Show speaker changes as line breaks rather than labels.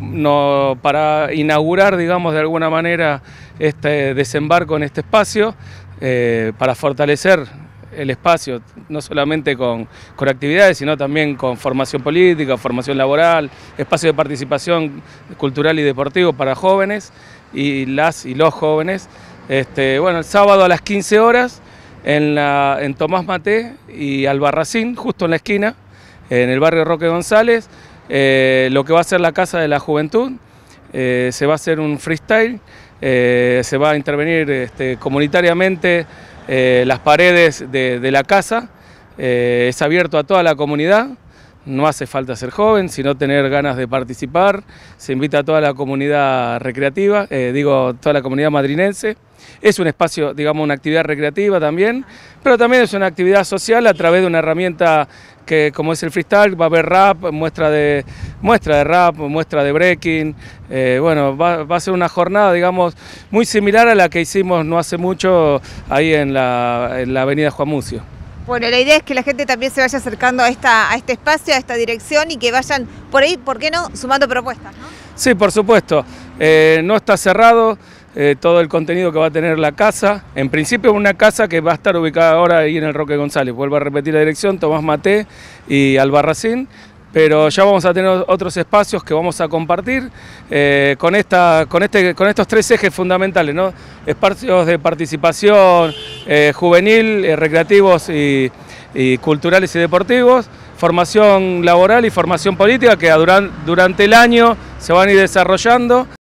no, para inaugurar, digamos, de alguna manera este desembarco en este espacio, eh, para fortalecer el espacio, no solamente con, actividades, sino también con formación política, formación laboral, espacio de participación cultural y deportivo para jóvenes y las y los jóvenes. Este, bueno, el sábado a las 15 horas en, en Tomás Maté y Albarracín, justo en la esquina, en el barrio Roque González. Eh, lo que va a ser la Casa de la Juventud, eh, se va a hacer un freestyle, eh, se va a intervenir este, comunitariamente las paredes de la casa, es abierto a toda la comunidad. No hace falta ser joven, sino tener ganas de participar. Se invita a toda la comunidad recreativa, eh, digo, toda la comunidad madrinense. Es un espacio, digamos, una actividad recreativa también, pero también es una actividad social a través de una herramienta que como es el freestyle, va a haber rap, muestra de, muestra de rap, muestra de breaking. Eh, bueno, va, a ser una jornada, digamos, muy similar a la que hicimos no hace mucho ahí en la, en la avenida Juan Mucio.
Bueno, la idea es que la gente también se vaya acercando a, esta, a este espacio, a esta dirección y que vayan por ahí, ¿por qué no?, sumando propuestas, ¿no?
Sí, por supuesto. Eh, no está cerrado eh, todo el contenido que va a tener la casa. En principio una casa que va a estar ubicada ahora ahí en el Roque González. Vuelvo a repetir la dirección, Tomás Maté y Albarracín pero ya vamos a tener otros espacios que vamos a compartir eh, este, con, estos tres ejes fundamentales, ¿no? espacios de participación eh, juvenil, eh, recreativos y, culturales y deportivos, formación laboral y formación política que durante el año se van a ir desarrollando